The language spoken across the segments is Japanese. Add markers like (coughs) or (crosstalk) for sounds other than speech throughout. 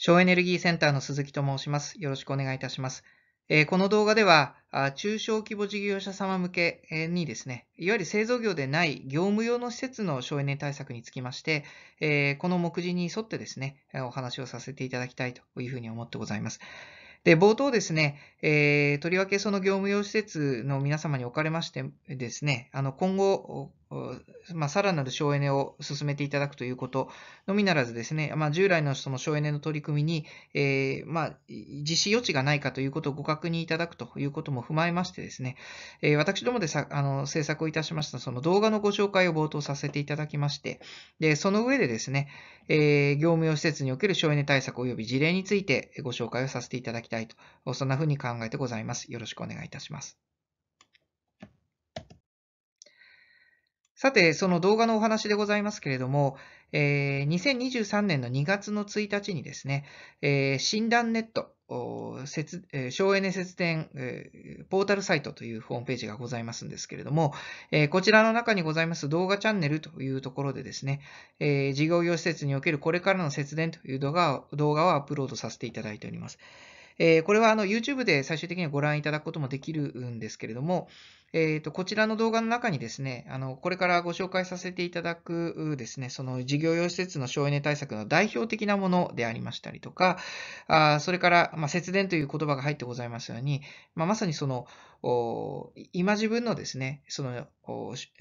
省エネルギーセンターの鈴木と申します。よろしくお願いいたします。えー、この動画では、中小規模事業者様向けにですね、いわゆる製造業でない業務用の施設の省エネ対策につきまして、えー、この目次に沿ってですね、お話をさせていただきたいというふうに思ってございます。で、冒頭ですね、えー、とりわけその業務用施設の皆様におかれましてですね、あの、今後、まあ、さらなる省エネを進めていただくということのみならずですね、まあ、従来のその省エネの取り組みに、えー、まあ、実施余地がないかということをご確認いただくということも踏まえましてですね、えー、私どもでさあの制作をいたしましたその動画のご紹介を冒頭させていただきまして、でその上でですね、えー、業務用施設における省エネ対策及び事例についてご紹介をさせていただきたいと、そんなふうに考えてございます。よろしくお願いいたします。さて、その動画のお話でございますけれども、えー、2023年の2月の1日にですね、えー、診断ネット、節省エネ節電、えー、ポータルサイトというホームページがございますんですけれども、えー、こちらの中にございます動画チャンネルというところでですね、えー、事業用施設におけるこれからの節電という動画動画をアップロードさせていただいております。えこれはあの YouTube で最終的にはご覧いただくこともできるんですけれども、えー、とこちらの動画の中にですね、あのこれからご紹介させていただくですね、その事業用施設の省エネ対策の代表的なものでありましたりとか、あそれから、まあ、節電という言葉が入ってございますように、まあ、まさにそのお今自分のですね、その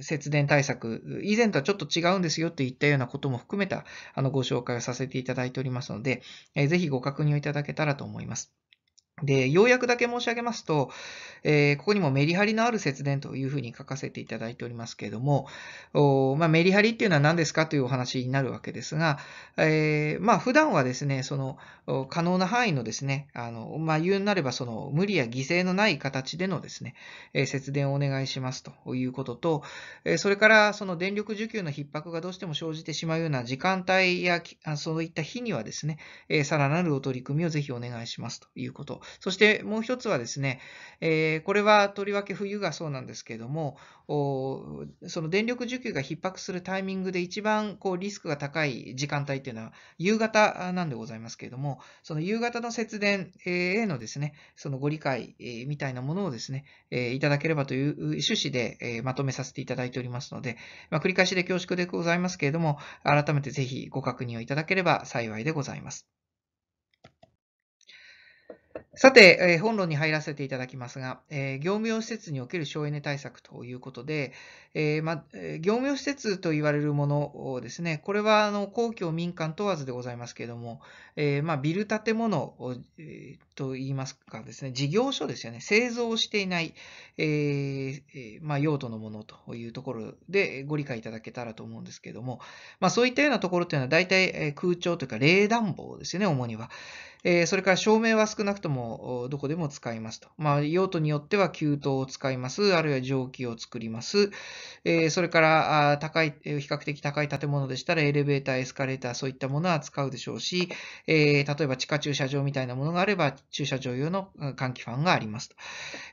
節電対策、以前とはちょっと違うんですよといったようなことも含めたあのご紹介をさせていただいておりますので、えー、ぜひご確認をいただけたらと思います。で、ようやくだけ申し上げますと、えー、ここにもメリハリのある節電というふうに書かせていただいておりますけれども、おまあ、メリハリっていうのは何ですかというお話になるわけですが、えー、まあ、普段はですね、その、可能な範囲のですね、あの、まあ、言うなれば、その、無理や犠牲のない形でのですね、え節電をお願いしますということと、えそれから、その、電力需給の逼迫がどうしても生じてしまうような時間帯や、そういった日にはですね、えさらなるお取り組みをぜひお願いしますということ。そしてもう一つはですね、えー、これはとりわけ冬がそうなんですけれども、その電力需給が逼迫するタイミングで一番こうリスクが高い時間帯っていうのは夕方なんでございますけれども、その夕方の節電へのですね、そのご理解みたいなものをですね、いただければという趣旨でまとめさせていただいておりますので、まあ、繰り返しで恐縮でございますけれども、改めてぜひご確認をいただければ幸いでございます。さて、えー、本論に入らせていただきますが、えー、業務用施設における省エネ対策ということで、えーま、業務用施設と言われるものをですね、これはあの公共民間問わずでございますけれども、えーま、ビル建物、と言いますかですね、事業所ですよね、製造していない、えー、まあ、用途のものというところでご理解いただけたらと思うんですけども、まあ、そういったようなところというのは大体空調というか冷暖房ですよね、主には。えー、それから照明は少なくともどこでも使いますと。まあ、用途によっては給湯を使います、あるいは蒸気を作ります、えー、それから高い、比較的高い建物でしたらエレベーター、エスカレーター、そういったものは使うでしょうし、え例えば地下駐車場みたいなものがあれば、駐車場用の換気ファンがありますと。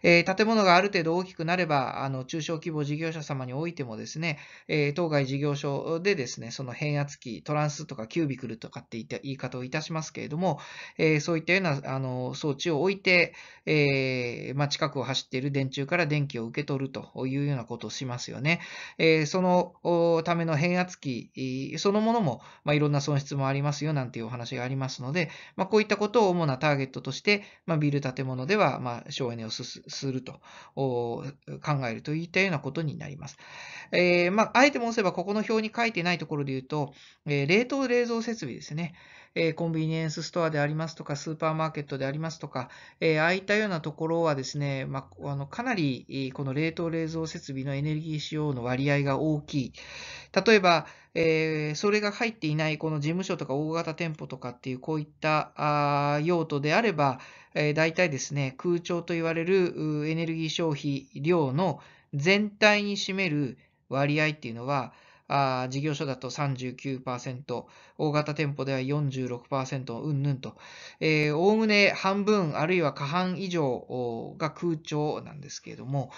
えー、建物がある程度大きくなれば、あの、中小規模事業者様においてもですね、えー、当該事業所でですね、その変圧器、トランスとかキュービクルとかって言い方をいたしますけれども、えー、そういったような、あの、装置を置いて、えまあ、近くを走っている電柱から電気を受け取るというようなことをしますよね。えそのための変圧器そのものも、まあ、いろんな損失もありますよなんていうお話がありますので、まあ、こういったことを主なターゲットとして、まあ、ビル建物では、まあ、省エネをすると考えるといったようなことになります。えー、まあ、あえて申せば、ここの表に書いてないところで言うと、えー、冷凍冷蔵設備ですね。えコンビニエンスストアでありますとか、スーパーマーケットでありますとか、えああいったようなところはですね、まあ、あのかなりこの冷凍冷蔵設備のエネルギー使用の割合が大きい。例えば、えー、それが入っていないこの事務所とか大型店舗とかっていうこういったあ用途であれば、えー、大体ですね、空調と言われるエネルギー消費量の全体に占める割合っていうのは、あ事業所だと39%、大型店舗では46%、うんぬんと、おおむね半分あるいは過半以上が空調なんですけれども、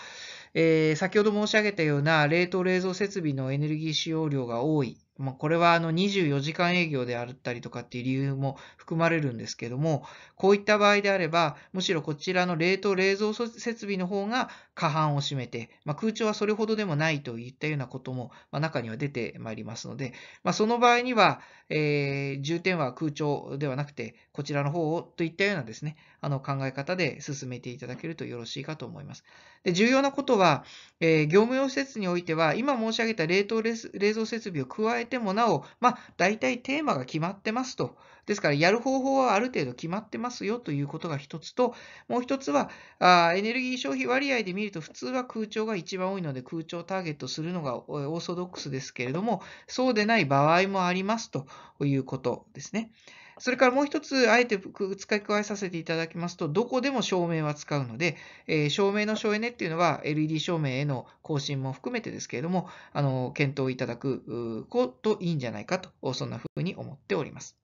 えー、先ほど申し上げたような冷凍冷蔵設備のエネルギー使用量が多いまあ、これはあの24時間営業であったりとかっていう理由も含まれるんですけども、こういった場合であれば、むしろこちらの冷凍冷蔵設備の方が過半を占めて、まあ、空調はそれほどでもないといったようなことも、まあ、中には出てまいりますので、まあ、その場合には、えー、重点は空調ではなくて、こちらの方をといったようなですね、あの考え方で進めていただけるとよろしいかと思います。で重要なことは、えー、業務用施設においては、今申し上げた冷凍冷蔵設備を加えてもなお、まあ、大体テーマが決まってますと。ですから、やる方法はある程度決まってますよということが一つと、もう一つは、あエネルギー消費割合で見る見ると普通は空調が一番多いので空調ターゲットするのがオーソドックスですけれども、そうでない場合もありますということですね。それからもう一つ、あえて使い加えさせていただきますと、どこでも照明は使うので、えー、照明の省エネっていうのは LED 照明への更新も含めてですけれども、あの、検討いただくこといいんじゃないかと、そんなふうに思っております。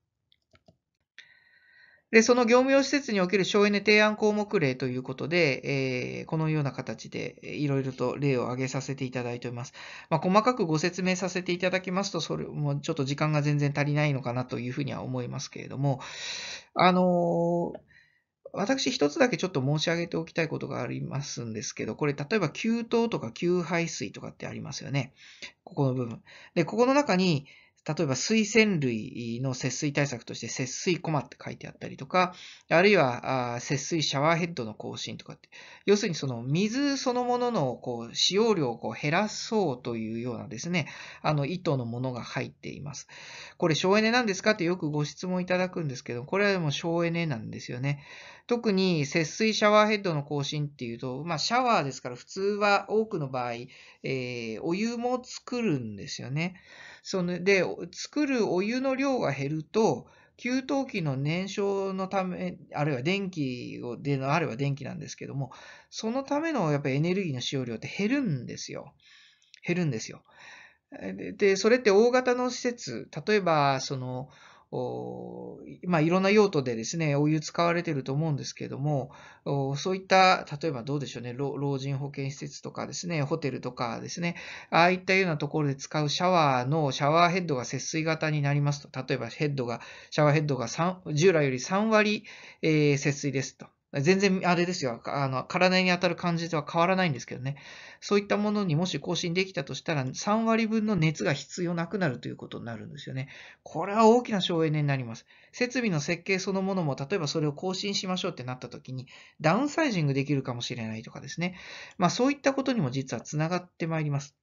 で、その業務用施設における省エネ提案項目例ということで、えー、このような形でいろいろと例を挙げさせていただいております。まあ、細かくご説明させていただきますと、それもちょっと時間が全然足りないのかなというふうには思いますけれども、あのー私一つだけちょっと申し上げておきたいことがありますんですけど、これ例えば給湯とか給排水とかってありますよね。ここの部分。で、ここの中に、例えば水洗類の節水対策として節水コマって書いてあったりとか、あるいは節水シャワーヘッドの更新とかって、要するにその水そのもののこう使用量をこう減らそうというようなですね、あの意図のものが入っています。これ省エネなんですかってよくご質問いただくんですけど、これはもう省エネなんですよね。特に節水シャワーヘッドの更新っていうと、まあシャワーですから普通は多くの場合、えー、お湯も作るんですよね。そので、作るお湯の量が減ると、給湯器の燃焼のため、あるいは電気を、でのあれば電気なんですけども、そのためのやっぱりエネルギーの使用量って減るんですよ。減るんですよ。で、それって大型の施設、例えば、その、まあ、いろんな用途でですね、お湯使われてると思うんですけども、そういった、例えばどうでしょうね、老人保健施設とかですね、ホテルとかですね、ああいったようなところで使うシャワーの、シャワーヘッドが節水型になりますと、例えばヘッドが、シャワーヘッドが3従来より3割、えー、節水ですと。全然、あれですよ。あの、体に当たる感じでは変わらないんですけどね。そういったものにもし更新できたとしたら、3割分の熱が必要なくなるということになるんですよね。これは大きな省エネになります。設備の設計そのものも、例えばそれを更新しましょうってなった時に、ダウンサイジングできるかもしれないとかですね。まあそういったことにも実はつながってまいります。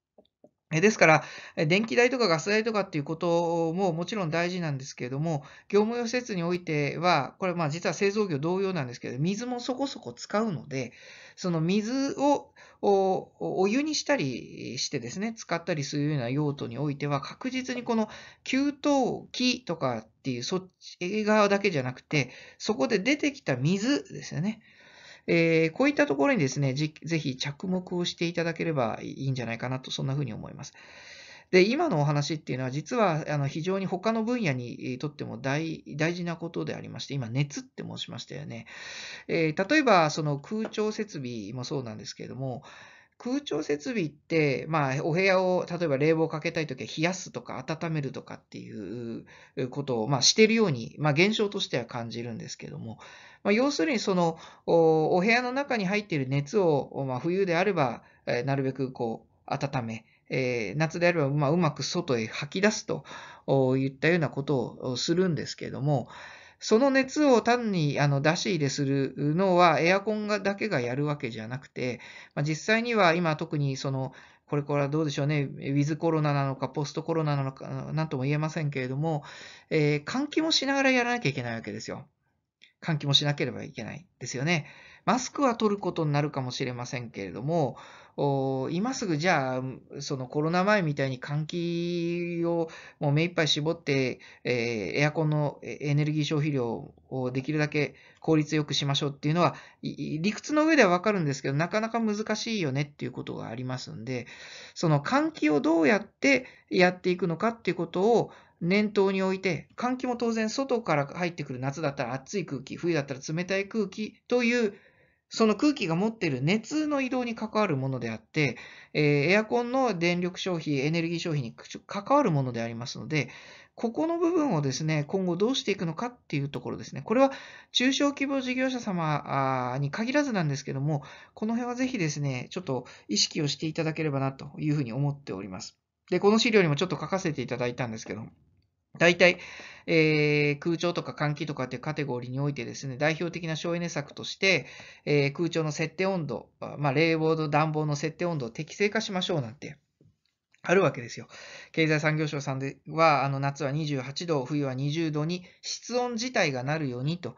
ですから、電気代とかガス代とかっていうことももちろん大事なんですけれども、業務用施設においては、これまあ実は製造業同様なんですけど、水もそこそこ使うので、その水をお湯にしたりしてですね、使ったりするような用途においては、確実にこの給湯器とかっていうそっち側だけじゃなくて、そこで出てきた水ですよね。えー、こういったところにですね、ぜひ着目をしていただければいいんじゃないかなと、そんなふうに思います。で、今のお話っていうのは、実はあの非常に他の分野にとっても大事なことでありまして、今、熱って申しましたよね。えー、例えば、その空調設備もそうなんですけれども、空調設備って、まあ、お部屋を、例えば冷房かけたいときは冷やすとか温めるとかっていうことを、まあ、しているように、まあ、現象としては感じるんですけども、まあ、要するにそのお、お部屋の中に入っている熱を、まあ、冬であれば、えなるべくこう、温め、え夏であれば、まあ、うまく外へ吐き出すといったようなことをするんですけども、その熱を単にあの出し入れするのはエアコンがだけがやるわけじゃなくて、まあ、実際には今特にその、これこれはどうでしょうね、ウィズコロナなのか、ポストコロナなのか、なんとも言えませんけれども、えー、換気もしながらやらなきゃいけないわけですよ。換気もしなければいけないですよね。マスクは取ることになるかもしれませんけれども、今すぐじゃあ、そのコロナ前みたいに換気をもう目いっぱい絞って、えー、エアコンのエネルギー消費量をできるだけ効率よくしましょうっていうのは、理屈の上ではわかるんですけど、なかなか難しいよねっていうことがありますんで、その換気をどうやってやっていくのかっていうことを、念頭に置いて、換気も当然外から入ってくる夏だったら暑い空気、冬だったら冷たい空気というその空気が持っている熱の移動に関わるものであって、えー、エアコンの電力消費、エネルギー消費に関わるものでありますので、ここの部分をですね、今後どうしていくのかっていうところですね。これは中小規模事業者様に限らずなんですけども、この辺はぜひですね、ちょっと意識をしていただければなというふうに思っております。で、この資料にもちょっと書かせていただいたんですけども、大体、えー、空調とか換気とかっていうカテゴリーにおいてですね、代表的な省エネ策として、えー、空調の設定温度、まあ、冷房と暖房の設定温度を適正化しましょうなんて。あるわけですよ。経済産業省さんでは、あの夏は28度、冬は20度に室温自体がなるようにと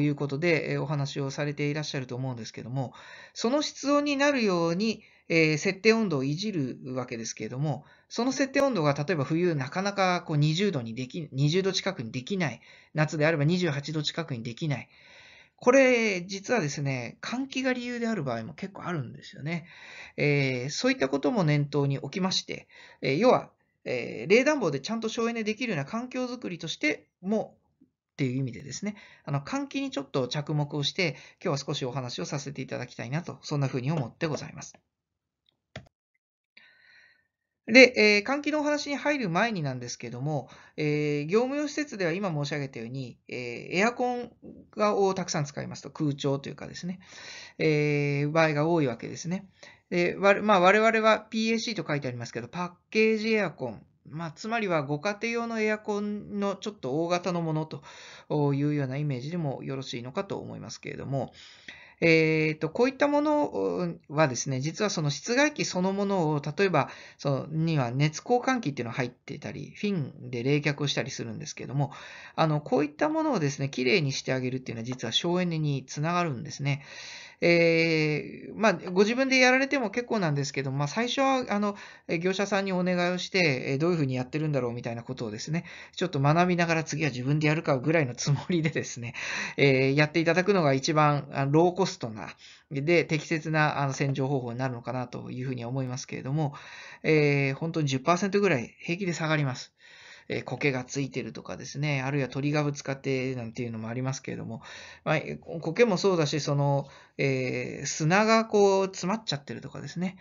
いうことでお話をされていらっしゃると思うんですけども、その室温になるようにえー、設定温度をいじるわけですけれども、その設定温度が例えば冬なかなかこう20度にでき、20度近くにできない、夏であれば28度近くにできない。これ、実はですね、換気が理由である場合も結構あるんですよね。えー、そういったことも念頭に置きまして、えー、要は、え冷暖房でちゃんと省エネできるような環境づくりとしてもっていう意味でですね、あの、換気にちょっと着目をして、今日は少しお話をさせていただきたいなと、そんなふうに思ってございます。で、えー、換気のお話に入る前になんですけども、えー、業務用施設では今申し上げたように、えー、エアコンをたくさん使いますと、空調というかですね、え場合が多いわけですね。でわまあ、我々は PAC と書いてありますけど、パッケージエアコン、まあ、つまりはご家庭用のエアコンのちょっと大型のものというようなイメージでもよろしいのかと思いますけれども、えっ、ー、と、こういったものはですね、実はその室外機そのものを、例えば、そのには熱交換器っていうのが入ってたり、フィンで冷却をしたりするんですけども、あの、こういったものをですね、きれいにしてあげるっていうのは実は省エネにつながるんですね。えー、まあ、ご自分でやられても結構なんですけど、まあ、最初は、あの、業者さんにお願いをして、どういうふうにやってるんだろうみたいなことをですね、ちょっと学びながら次は自分でやるかぐらいのつもりでですね、(laughs) えー、やっていただくのが一番ローコストな、で、適切なあの洗浄方法になるのかなというふうに思いますけれども、えー、本当に10%ぐらい平気で下がります。えー、苔がついてるとかですね、あるいは鳥がぶつかってなんていうのもありますけれども、まあ、苔もそうだし、その、えー、砂がこう詰まっちゃってるとかですね、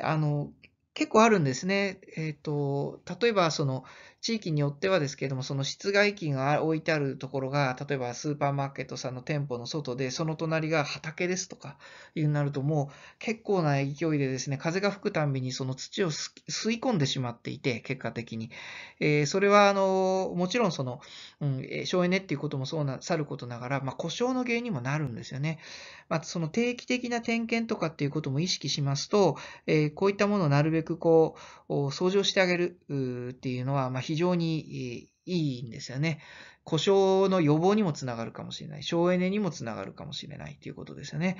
あの、結構あるんですね。えっ、ー、と、例えばその地域によってはですけれども、その室外機が置いてあるところが、例えばスーパーマーケットさんの店舗の外で、その隣が畑ですとかいうなると、もう結構な勢いでですね、風が吹くたんびにその土を吸い込んでしまっていて、結果的に。えー、それは、あの、もちろんその、うん、省エネっていうこともそうな、さることながら、まあ、故障の原因にもなるんですよね。まあ、その定期的な点検とかっていうことも意識しますと、えー、こういったものをなるべくこう、掃除をしてあげるっていうのは、まあ、非非常にいいんですよね。故障の予防にもつながるかもしれない。省エネにもつながるかもしれないということですよね。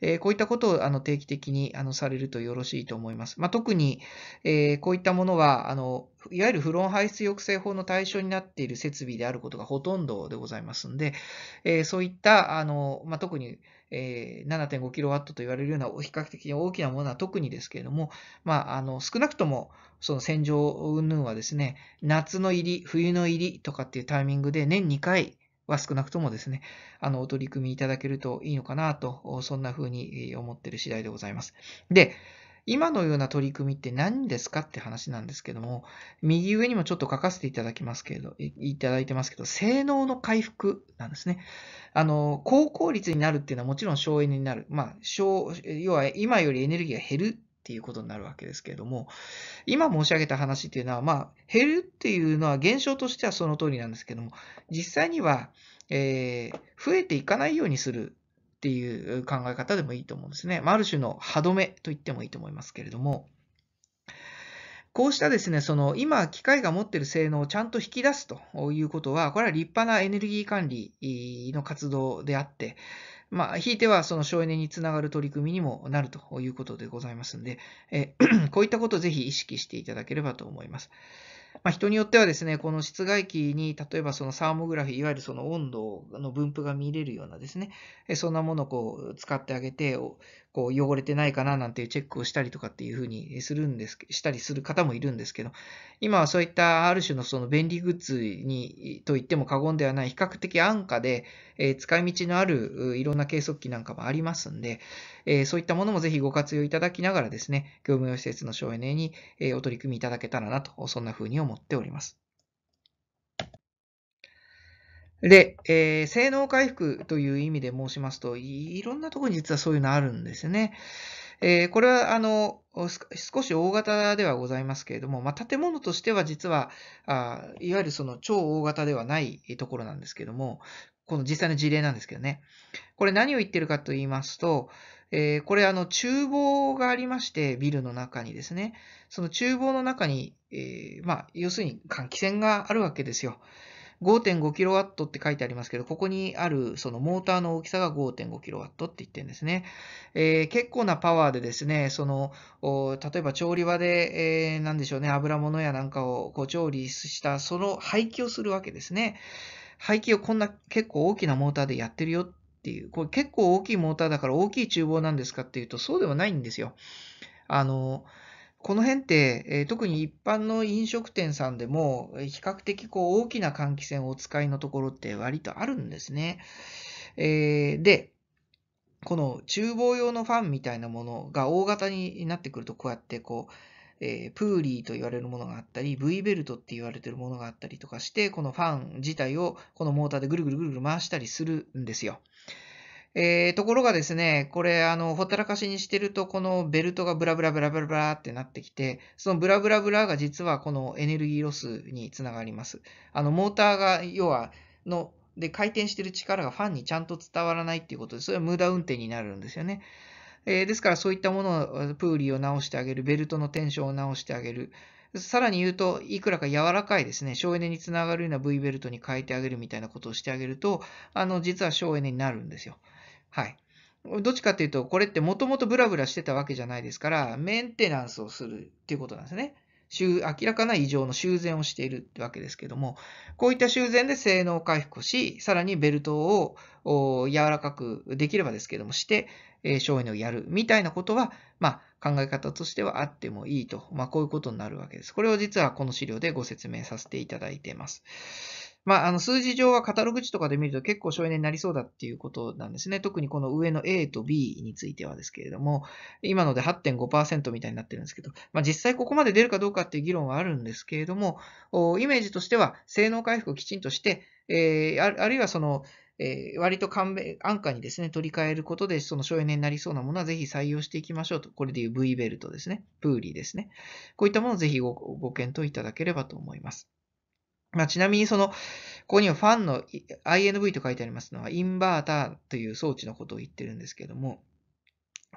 えー、こういったことをあの定期的にあのされるとよろしいと思います。まあ、特に、えー、こういったものはあの、いわゆるフロン排出抑制法の対象になっている設備であることがほとんどでございますので、えー、そういったあの、まあ、特にえー、7.5kW と言われるような比較的大きなものは特にですけれども、まあ、あの少なくともその洗浄云々はですね、夏の入り、冬の入りとかっていうタイミングで年2回は少なくともですね、あの、お取り組みいただけるといいのかなと、そんな風に思ってる次第でございます。で、今のような取り組みって何ですかって話なんですけども、右上にもちょっと書かせていただきますけど、いただいてますけど、性能の回復なんですね。あの、高効率になるっていうのはもちろん省エネになる。まあ、省、要は今よりエネルギーが減るっていうことになるわけですけれども、今申し上げた話っていうのは、まあ、減るっていうのは現象としてはその通りなんですけども、実際には、えー、増えていかないようにするっていう考え方でもいいと思うんですね。まあ、る種の歯止めと言ってもいいと思いますけれども、こうしたですね、その今、機械が持っている性能をちゃんと引き出すということは、これは立派なエネルギー管理の活動であって、まあ、ひいてはその省エネにつながる取り組みにもなるということでございますんで、え (coughs) こういったことをぜひ意識していただければと思います。まあ、人によってはですね、この室外機に、例えばそのサーモグラフィー、いわゆるその温度の分布が見れるようなですね、そんなものをこう使ってあげて、こう汚れてないかななんていうチェックをしたりとかっていうふうにするんです、したりする方もいるんですけど、今はそういったある種のその便利グッズに、と言っても過言ではない比較的安価で、えー、使い道のあるいろんな計測器なんかもありますんで、えー、そういったものもぜひご活用いただきながらですね、業務用施設の省エネにお取り組みいただけたらなと、そんなふうに思っております。で、えー、性能回復という意味で申しますと、いろんなところに実はそういうのあるんですね。えー、これは、あの、少し大型ではございますけれども、まあ、建物としては実は、あいわゆるその超大型ではないところなんですけども、この実際の事例なんですけどね。これ何を言ってるかと言いますと、えー、これあの厨房がありまして、ビルの中にですね、その厨房の中に、えー、まあ、要するに換気扇があるわけですよ。5.5kW って書いてありますけど、ここにあるそのモーターの大きさが 5.5kW って言ってるんですね。えー、結構なパワーでですね、その、例えば調理場で、えー、でしょうね、油物やなんかをこう調理した、その廃棄をするわけですね。廃棄をこんな結構大きなモーターでやってるよっていう、これ結構大きいモーターだから大きい厨房なんですかっていうと、そうではないんですよ。あのこの辺って、え特に一般の飲食店さんでも、比較的こう大きな換気扇をお使いのところって割とあるんですね。えで、この厨房用のファンみたいなものが大型になってくると、こうやってこう、えー、プーリーと言われるものがあったり、V ベルトって言われてるものがあったりとかして、このファン自体をこのモーターでぐるぐるぐるぐる回したりするんですよ。えー、ところがですね、これ、あの、ほったらかしにしてると、このベルトがブラブラブラブラブラってなってきて、そのブラブラブラが実はこのエネルギーロスにつながります。あの、モーターが、要は、の、で、回転してる力がファンにちゃんと伝わらないっていうことで、それは無駄運転になるんですよね。えー、ですから、そういったものを、プーリーを直してあげる、ベルトのテンションを直してあげる。さらに言うと、いくらか柔らかいですね、省エネにつながるような V ベルトに変えてあげるみたいなことをしてあげると、あの、実は省エネになるんですよ。はい。どっちかっていうと、これってもともとブラブラしてたわけじゃないですから、メンテナンスをするっていうことなんですね。明らかな異常の修繕をしているってわけですけども、こういった修繕で性能回復をし、さらにベルトを柔らかくできればですけどもして、え省エネをやるみたいなことは、まあ、考え方としてはあってもいいと、まあ、こういうことになるわけです。これを実はこの資料でご説明させていただいています。まあ、あの数字上はカタログ値とかで見ると結構省エネになりそうだっていうことなんですね。特にこの上の A と B についてはですけれども、今ので8.5%みたいになってるんですけど、まあ、実際ここまで出るかどうかっていう議論はあるんですけれども、イメージとしては性能回復をきちんとして、えー、あるいはその、え割と安価にですね、取り替えることで、その省エネになりそうなものはぜひ採用していきましょうと。これでいう V ベルトですね。プーリーですね。こういったものをぜひごご検討いただければと思います。まあ、ちなみにその、ここにはファンの INV と書いてありますのは、インバーターという装置のことを言ってるんですけども、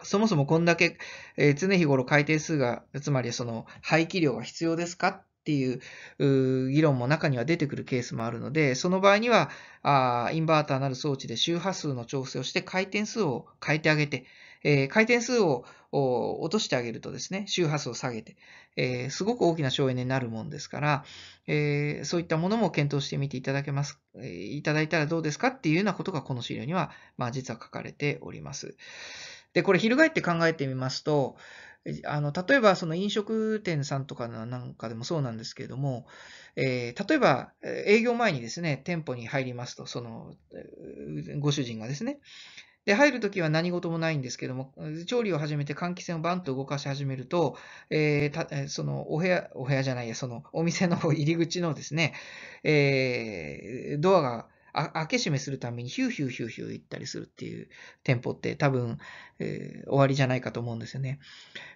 そもそもこんだけ、えー、常日頃回転数が、つまりその排気量が必要ですかっていう議論も中には出てくるケースもあるので、その場合には、あインバーターなる装置で周波数の調整をして回転数を変えてあげて、えー、回転数を落としてあげるとですね、周波数を下げて、えー、すごく大きな省エネになるもんですから、えー、そういったものも検討してみていただけます、えいただいたらどうですかっていうようなことがこの資料には、まあ実は書かれております。で、これ翻って考えてみますと、あの、例えばその飲食店さんとかなんかでもそうなんですけれども、えー、例えば営業前にですね、店舗に入りますと、その、ご主人がですね、で、入るときは何事もないんですけども、調理を始めて換気扇をバンと動かし始めると、えー、そのお部屋、お部屋じゃないや、そのお店の入り口のですね、えー、ドアが開け閉めするためにヒューヒューヒューヒュー行ったりするっていう店舗って多分、えー、終わりじゃないかと思うんですよね。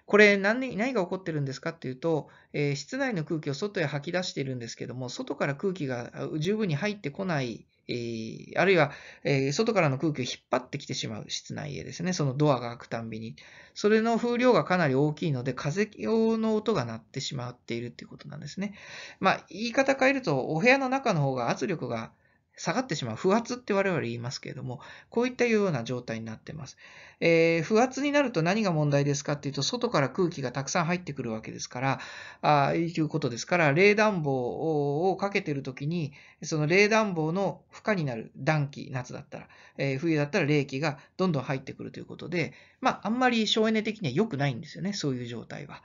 これ何何が起こってるんですかっていうと、えー、室内の空気を外へ吐き出しているんですけども、外から空気が十分に入ってこないえあるいは、え外からの空気を引っ張ってきてしまう室内へですね、そのドアが開くたんびに。それの風量がかなり大きいので、風用の音が鳴ってしまっているということなんですね。まあ、言い方変えると、お部屋の中の方が圧力が下がってしまう。不圧って我々言いますけれども、こういったような状態になってます。えー、不圧になると何が問題ですかっていうと、外から空気がたくさん入ってくるわけですから、あいうことですから、冷暖房をかけてるときに、その冷暖房の負荷になる暖気、夏だったら、えー、冬だったら冷気がどんどん入ってくるということで、まあ、あんまり省エネ的には良くないんですよね、そういう状態は。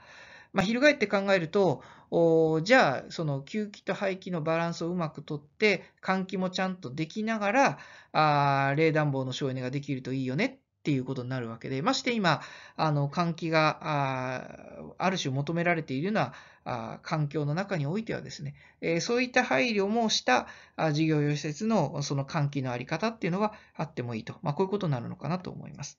まあ、翻って考えると、じゃあ、その吸気と排気のバランスをうまくとって、換気もちゃんとできながら、あ冷暖房の省エネができるといいよねっていうことになるわけで、まして今、あの換気があある種求められているようなあ環境の中においてはですね、えー、そういった配慮もしたあ事業用施設のその換気のあり方っていうのはあってもいいと、まあ、こういうことになるのかなと思います。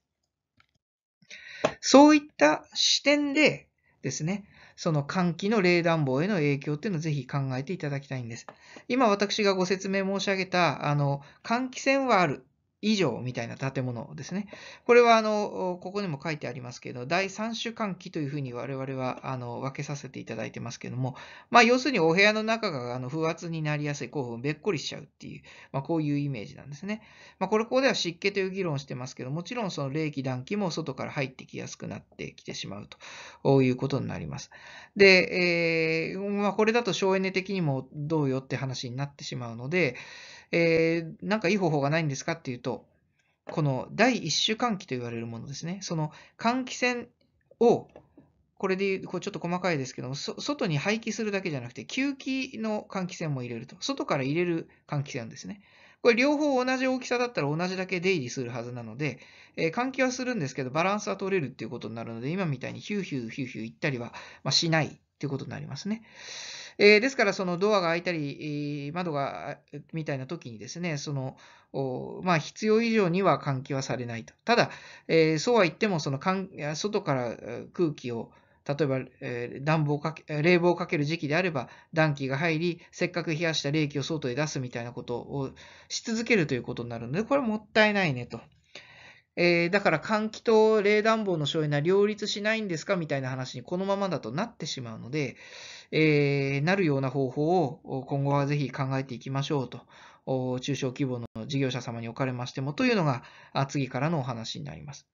そういった視点で、ですね、その換気の冷暖房への影響っていうのをぜひ考えていただきたいんです。今私がご説明申し上げた、あの、換気扇はある以上みたいな建物ですね。これはあの、ここにも書いてありますけど、第3種換気というふうに我々はあの分けさせていただいてますけども、まあ、要するにお部屋の中があの不圧になりやすい、興奮べっこりしちゃうっていう、まあ、こういうイメージなんですね。まあ、これ、ここでは湿気という議論してますけど、もちろんその冷気、暖気も外から入ってきやすくなってきてしまうということになります。で、えー、まあ、これだと省エネ的にもどうよって話になってしまうので、えー、なんかいい方法がないんですかっていうと、この第1種換気と言われるものですね。その換気扇を、これでう、こうちょっと細かいですけども、外に排気するだけじゃなくて、吸気の換気扇も入れると。外から入れる換気扇ですね。これ両方同じ大きさだったら同じだけ出入りするはずなので、えー、換気はするんですけど、バランスは取れるっていうことになるので、今みたいにヒューヒューヒューヒュー行ったりは、まあ、しないっていうことになりますね。えー、ですから、そのドアが開いたり、窓が、みたいな時にですね、その、まあ、必要以上には換気はされないと。ただ、えー、そうは言っても、その、外から空気を、例えば、え暖房かけ、冷房をかける時期であれば、暖気が入り、せっかく冷やした冷気を外へ出すみたいなことをし続けるということになるので、これもったいないねと。えー、だから換気と冷暖房の省エネは両立しないんですかみたいな話にこのままだとなってしまうので、えー、なるような方法を今後はぜひ考えていきましょうと、中小規模の事業者様におかれましてもというのが次からのお話になります。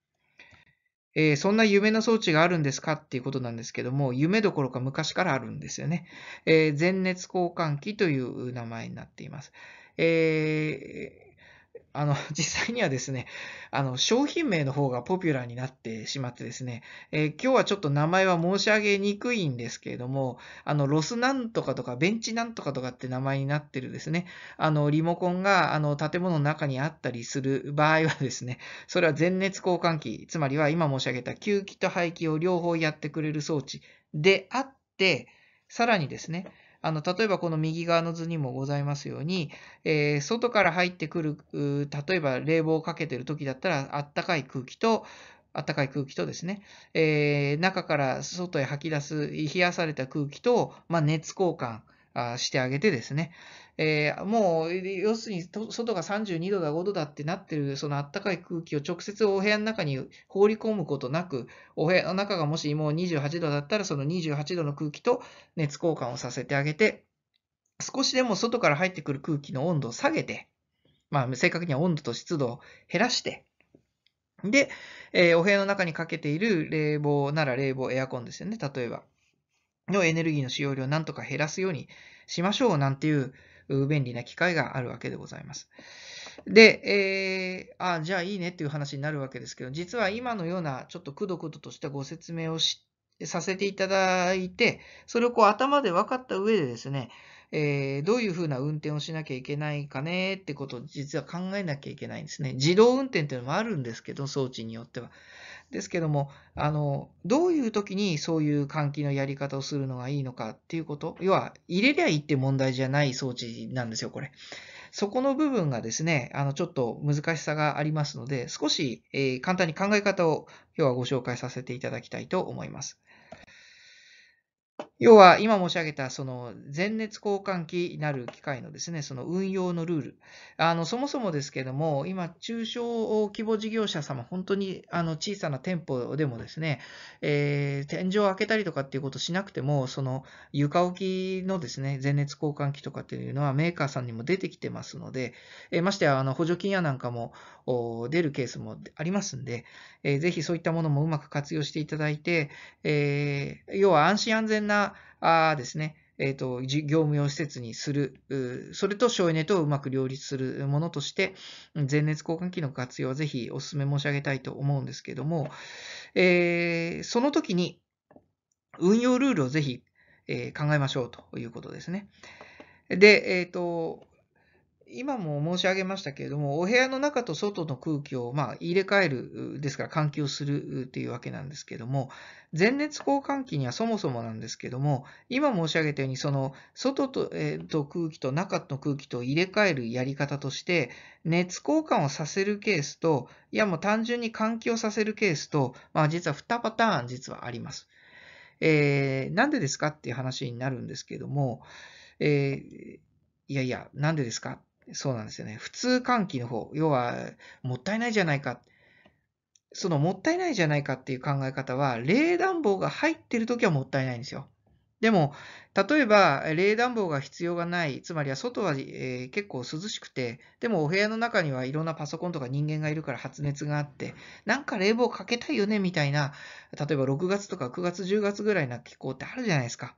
えー、そんな夢の装置があるんですかっていうことなんですけども、夢どころか昔からあるんですよね。えー、熱交換器という名前になっています。えーあの、(laughs) 実際にはですね、あの、商品名の方がポピュラーになってしまってですね、えー、今日はちょっと名前は申し上げにくいんですけれども、あの、ロスなんとかとか、ベンチなんとかとかって名前になってるですね、あの、リモコンが、あの、建物の中にあったりする場合はですね、それは全熱交換器、つまりは今申し上げた吸気と排気を両方やってくれる装置であって、さらにですね、あの、例えばこの右側の図にもございますように、えー、外から入ってくる、例えば冷房をかけてる時だったら、あったかい空気と、あったかい空気とですね、えー、中から外へ吐き出す冷やされた空気と、まあ、熱交換、あしてあげてですね、えー、もう要するに外が32度だ5度だってなってるそのあったかい空気を直接お部屋の中に放り込むことなくお部屋の中がもしもう28度だったらその28度の空気と熱交換をさせてあげて少しでも外から入ってくる空気の温度を下げて、まあ、正確には温度と湿度を減らしてで、えー、お部屋の中にかけている冷房なら冷房エアコンですよね例えば。のエネルギーの使用量をなんとか減らすようにしましょうなんていう便利な機会があるわけでございます。で、えー、あじゃあいいねっていう話になるわけですけど、実は今のようなちょっとくどくどとしたご説明をしさせていただいて、それをこう頭で分かった上でですね、えー、どういうふうな運転をしなきゃいけないかねってことを実は考えなきゃいけないんですね。自動運転っていうのもあるんですけど、装置によっては。ですけども、あの、どういう時にそういう換気のやり方をするのがいいのかっていうこと、要は入れりゃいいって問題じゃない装置なんですよ、これ。そこの部分がですね、あの、ちょっと難しさがありますので、少し、えー、簡単に考え方を今日はご紹介させていただきたいと思います。要は今申し上げたその全熱交換器なる機械のですね、その運用のルール。あの、そもそもですけども、今中小規模事業者様、本当にあの小さな店舗でもですね、えー、天井を開けたりとかっていうことしなくても、その床置きのですね、全熱交換器とかっていうのはメーカーさんにも出てきてますので、えー、ましてやあの補助金やなんかも出るケースもありますんで、えー、ぜひそういったものもうまく活用していただいて、えー、要は安心安全なあですね、えーと、業務用施設にする、それと省エネとうまく両立するものとして、全熱交換器の活用はぜひお勧め申し上げたいと思うんですけども、えー、その時に運用ルールをぜひ、えー、考えましょうということですね。で、えっ、ー、と、今も申し上げましたけれども、お部屋の中と外の空気を、まあ、入れ替える、ですから換気をするというわけなんですけども、全熱交換器にはそもそもなんですけども、今申し上げたように、その外と,、えー、と空気と中の空気と入れ替えるやり方として、熱交換をさせるケースと、いやもう単純に換気をさせるケースと、まあ、実は2パターン実はあります。えー、なんでですかっていう話になるんですけども、えー、いやいや、なんでですかそうなんですよね。普通換気の方、要は、もったいないじゃないか。そのもったいないじゃないかっていう考え方は、冷暖房が入ってる時はもったいないんですよ。でも、例えば、冷暖房が必要がない、つまりは外は、えー、結構涼しくて、でもお部屋の中にはいろんなパソコンとか人間がいるから発熱があって、なんか冷房かけたいよねみたいな、例えば6月とか9月、10月ぐらいな気候ってあるじゃないですか。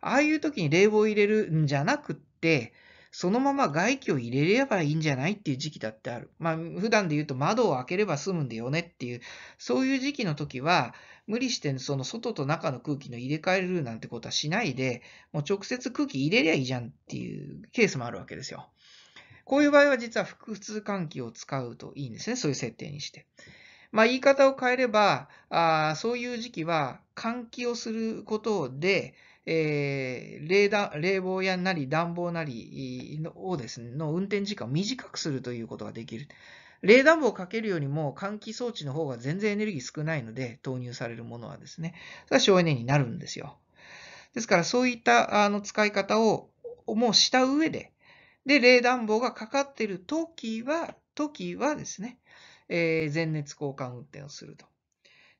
ああいう時に冷房入れるんじゃなくって、そのまま外気を入れればいいんじゃないっていう時期だってある。まあ、普段で言うと窓を開ければ済むんだよねっていう、そういう時期の時は、無理してその外と中の空気の入れ替えるなんてことはしないで、もう直接空気入れりゃいいじゃんっていうケースもあるわけですよ。こういう場合は実は複数換気を使うといいんですね。そういう設定にして。まあ、言い方を変えれば、あそういう時期は換気をすることで、えー、冷だ冷房やなり暖房なりをですね、の運転時間を短くするということができる。冷暖房をかけるよりも換気装置の方が全然エネルギー少ないので、投入されるものはですね、それは省エネになるんですよ。ですから、そういったあの使い方をもうした上で、で、冷暖房がかかっている時は、時はですね、えー、熱交換運転をすると。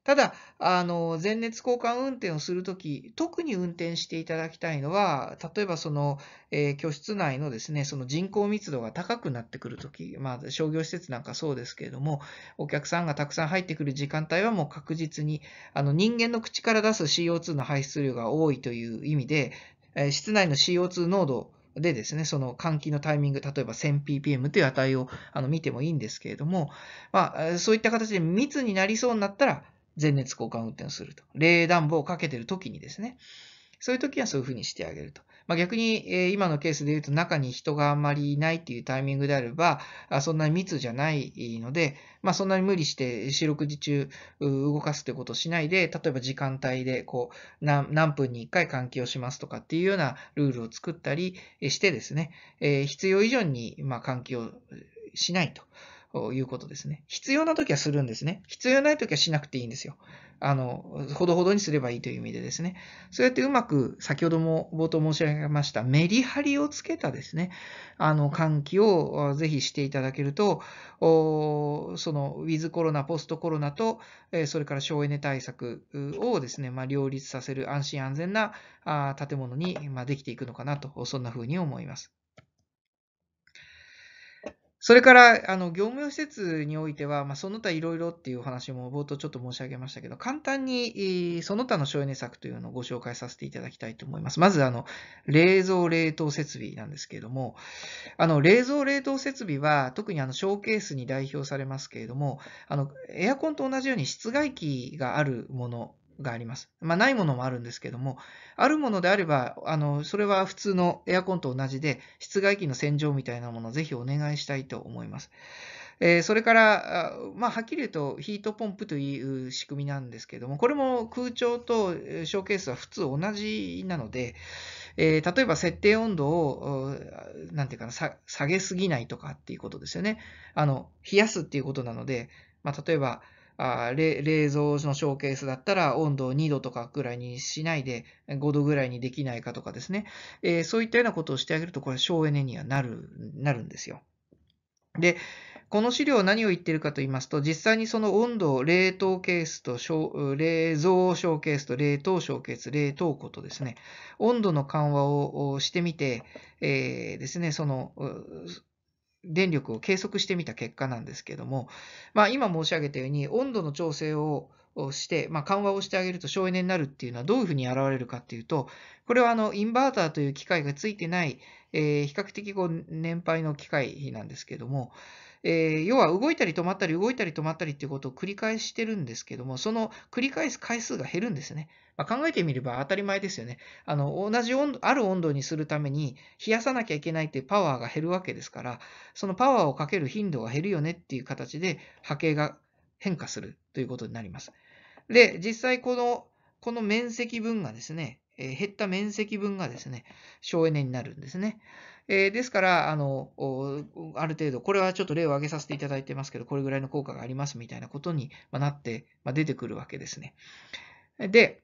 ただ、あの、全熱交換運転をするとき、特に運転していただきたいのは、例えばその、えー、居室内のですね、その人口密度が高くなってくるとき、まあ、商業施設なんかそうですけれども、お客さんがたくさん入ってくる時間帯はもう確実に、あの、人間の口から出す CO2 の排出量が多いという意味で、えー、室内の CO2 濃度でですね、その換気のタイミング、例えば 1000ppm という値をあの見てもいいんですけれども、まあ、そういった形で密になりそうになったら、全熱交換運転をすると。冷暖房をかけてる時にですね。そういう時はそういうふうにしてあげると。まあ、逆に、今のケースで言うと中に人があんまりいないっていうタイミングであれば、そんなに密じゃないので、まあ、そんなに無理して四六時中動かすってことをしないで、例えば時間帯でこう何分に1回換気をしますとかっていうようなルールを作ったりしてですね、必要以上にま換気をしないと。いうことですね。必要な時はするんですね。必要ない時はしなくていいんですよ。あの、ほどほどにすればいいという意味でですね。そうやってうまく、先ほども冒頭申し上げました、メリハリをつけたですね、あの、換気をぜひしていただけると、その、ウィズコロナ、ポストコロナと、それから省エネ対策をですね、まあ、両立させる安心安全な建物に、まできていくのかなと、そんな風に思います。それから、あの、業務用施設においては、まあ、その他いろいろっていうお話も冒頭ちょっと申し上げましたけど、簡単に、その他の省エネ策というのをご紹介させていただきたいと思います。まず、あの、冷蔵冷凍設備なんですけれども、あの、冷蔵冷凍設備は、特にあの、ショーケースに代表されますけれども、あの、エアコンと同じように室外機があるものがあります。まあ、ないものもあるんですけども、あるものであれば、あの、それは普通のエアコンと同じで、室外機の洗浄みたいなものをぜひお願いしたいと思います。えー、それから、まあ、はっきり言うと、ヒートポンプという仕組みなんですけども、これも空調とショーケースは普通同じなので、えー、例えば設定温度を、なんていうかな、下げすぎないとかっていうことですよね。あの、冷やすっていうことなので、まあ、例えば、あ冷蔵のショーケースだったら温度を2度とかぐらいにしないで5度ぐらいにできないかとかですね、えー、そういったようなことをしてあげるとこれ省エネにはなるなるんですよ。で、この資料は何を言ってるかと言いますと、実際にその温度を冷凍ケースと、冷蔵ショーケースと冷凍ショーケース、冷凍庫とですね、温度の緩和をしてみて、えー、ですね、その、電力を計測してみた結果なんですけども、まあ、今申し上げたように温度の調整をして、まあ、緩和をしてあげると省エネになるっていうのはどういうふうに現れるかっていうとこれはあのインバーターという機械がついてない、えー、比較的こう年配の機械なんですけども、えー、要は動いたり止まったり動いたり止まったりっていうことを繰り返してるんですけども、その繰り返す回数が減るんですね。まあ、考えてみれば当たり前ですよね。あの、同じ温度、ある温度にするために冷やさなきゃいけないっていうパワーが減るわけですから、そのパワーをかける頻度が減るよねっていう形で波形が変化するということになります。で、実際この、この面積分がですね、え減った面積分がですね、省エネになるんですね。えですから、あの、ある程度、これはちょっと例を挙げさせていただいてますけど、これぐらいの効果がありますみたいなことになって、ま出てくるわけですね。で、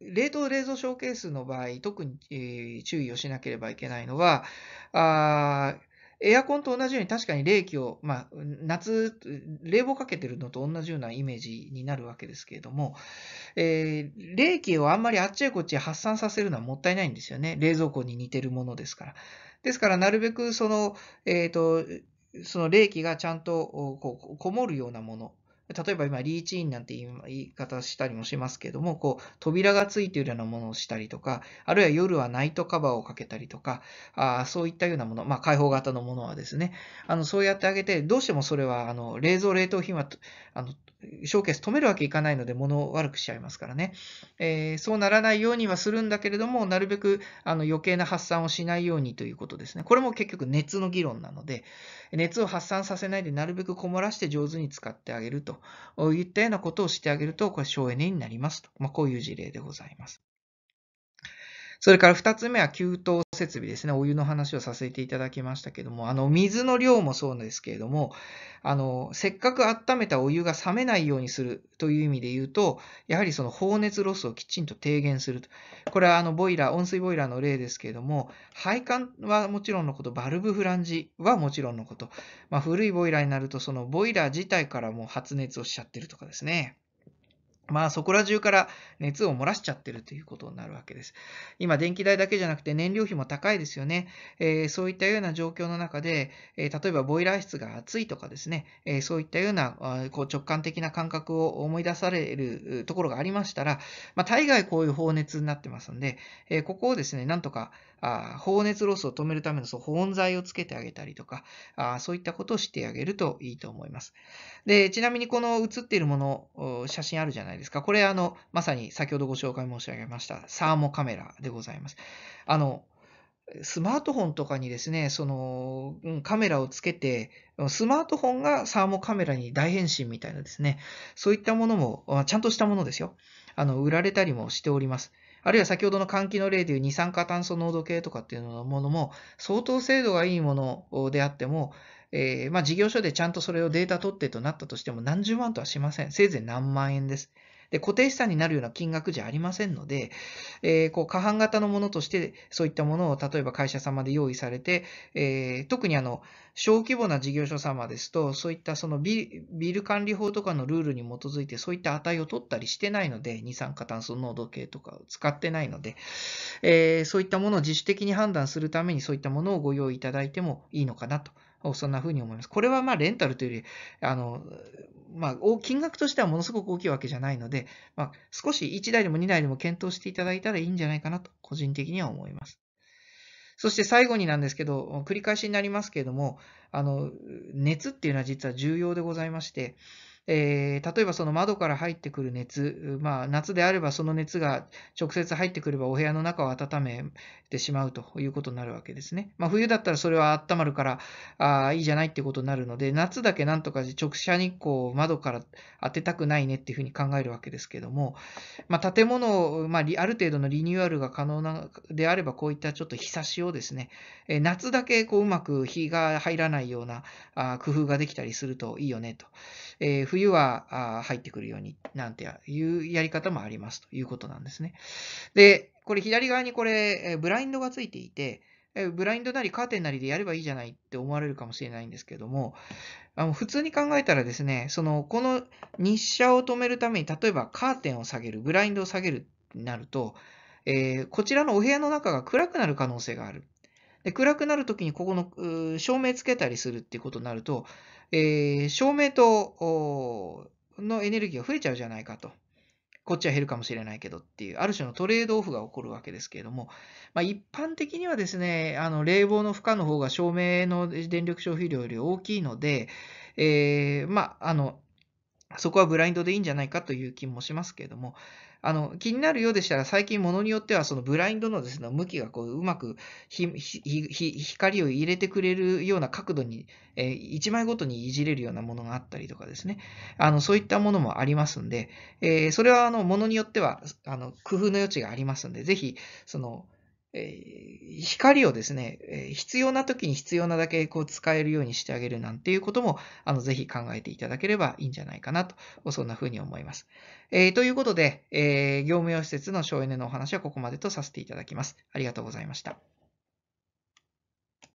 冷凍冷蔵ショーケースの場合、特に、注意をしなければいけないのは、あエアコンと同じように確かに冷気を、まあ、夏、冷房かけてるのと同じようなイメージになるわけですけれども、えー、冷気をあんまりあっちへこっちへ発散させるのはもったいないんですよね。冷蔵庫に似てるものですから。ですから、なるべくその、えっ、ー、と、その冷気がちゃんとこもるようなもの、例えば今、リーチインなんて言い方したりもしますけども、こう、扉がついているようなものをしたりとか、あるいは夜はナイトカバーをかけたりとか、あそういったようなもの、まあ、開放型のものはですね、あの、そうやってあげて、どうしてもそれは、あの、冷蔵冷凍品は、あの、ショーケース止めるわけいかないので物を悪くしちゃいますからね、えー、そうならないようにはするんだけれどもなるべくあの余計な発散をしないようにということですねこれも結局熱の議論なので熱を発散させないでなるべくこもらして上手に使ってあげるといったようなことをしてあげるとこれ省エネになりますと、まあ、こういう事例でございます。それから2つ目は給湯設備ですね。お湯の話をさせていただきましたけども、あの、水の量もそうですけれども、あの、せっかく温めたお湯が冷めないようにするという意味で言うと、やはりその放熱ロスをきちんと低減すると。これはあの、ボイラー、温水ボイラーの例ですけれども、配管はもちろんのこと、バルブフランジはもちろんのこと、まあ、古いボイラーになると、そのボイラー自体からもう発熱をしちゃってるとかですね。まあそこら中から熱を漏らしちゃってるということになるわけです。今電気代だけじゃなくて燃料費も高いですよね。えー、そういったような状況の中で、えー、例えばボイラー室が熱いとかですね、えー、そういったようなあこう直感的な感覚を思い出されるところがありましたら、まあ、大概こういう放熱になってますんで、えここをですね、なんとかあ放熱ロスを止めるためのその保温材をつけてあげたりとかあ、そういったことをしてあげるといいと思います。で、ちなみにこの写っているもの、写真あるじゃないですか。ですか。これ、あの、まさに先ほどご紹介申し上げました、サーモカメラでございます。あの、スマートフォンとかにですね、そのカメラをつけて、スマートフォンがサーモカメラに大変身みたいなですね、そういったものも、ちゃんとしたものですよ。あの、売られたりもしております。あるいは先ほどの換気の例でいう二酸化炭素濃度計とかっていうのものも、相当精度がいいものであっても、えー、まあ、事業所でちゃんとそれをデータ取ってとなったとしても何十万とはしません。せいぜい何万円です。で、固定資産になるような金額じゃありませんので、えー、こう、過半型のものとして、そういったものを、例えば会社様で用意されて、えー、特にあの、小規模な事業所様ですと、そういったそのビビル管理法とかのルールに基づいて、そういった値を取ったりしてないので、二酸化炭素濃度計とかを使ってないので、えー、そういったものを自主的に判断するために、そういったものをご用意いただいてもいいのかなと。そんな風に思います。これはまあレンタルというより、あの、まあ、金額としてはものすごく大きいわけじゃないので、まあ、少し1台でも2台でも検討していただいたらいいんじゃないかなと、個人的には思います。そして最後になんですけど、繰り返しになりますけれども、あの、熱っていうのは実は重要でございまして、えー、例えばその窓から入ってくる熱、まあ、夏であればその熱が直接入ってくればお部屋の中を温めてしまうということになるわけですね。まあ、冬だったらそれは温まるからあいいじゃないってことになるので、夏だけなんとか直射日光を窓から当てたくないねっていうふうに考えるわけですけども、まあ、建物を、まあ、ある程度のリニューアルが可能なであれば、こういったちょっと日差しをですね、えー、夏だけこううまく日が入らないようなあ工夫ができたりするといいよねと。えー冬は入ってくるように、なんていうやり方もありますということなんですね。で、これ左側にこれ、ブラインドがついていて、ブラインドなりカーテンなりでやればいいじゃないって思われるかもしれないんですけども、あの普通に考えたらですね、その、この日射を止めるために、例えばカーテンを下げる、ブラインドを下げるなると、えー、こちらのお部屋の中が暗くなる可能性がある。で暗くなるときにここの照明つけたりするっていうことになると、えー、照明とのエネルギーが増えちゃうじゃないかと。こっちは減るかもしれないけどっていう、ある種のトレードオフが起こるわけですけれども、まあ、一般的にはですね、あの冷房の負荷の方が照明の電力消費量より大きいので、えー、まあ、あの、そこはブラインドでいいんじゃないかという気もしますけれども、あの、気になるようでしたら、最近ものによっては、そのブラインドのですね、向きがこう、うまく光を入れてくれるような角度に、えー、1枚ごとにいじれるようなものがあったりとかですね、あの、そういったものもありますんで、えー、それは、あの、ものによっては、あの、工夫の余地がありますんで、ぜひ、その、え光をですね、え必要な時に必要なだけこう使えるようにしてあげるなんていうことも、あの、ぜひ考えていただければいいんじゃないかなと、そんな風に思います。えー、ということで、えー、業務用施設の省エネのお話はここまでとさせていただきます。ありがとうございました。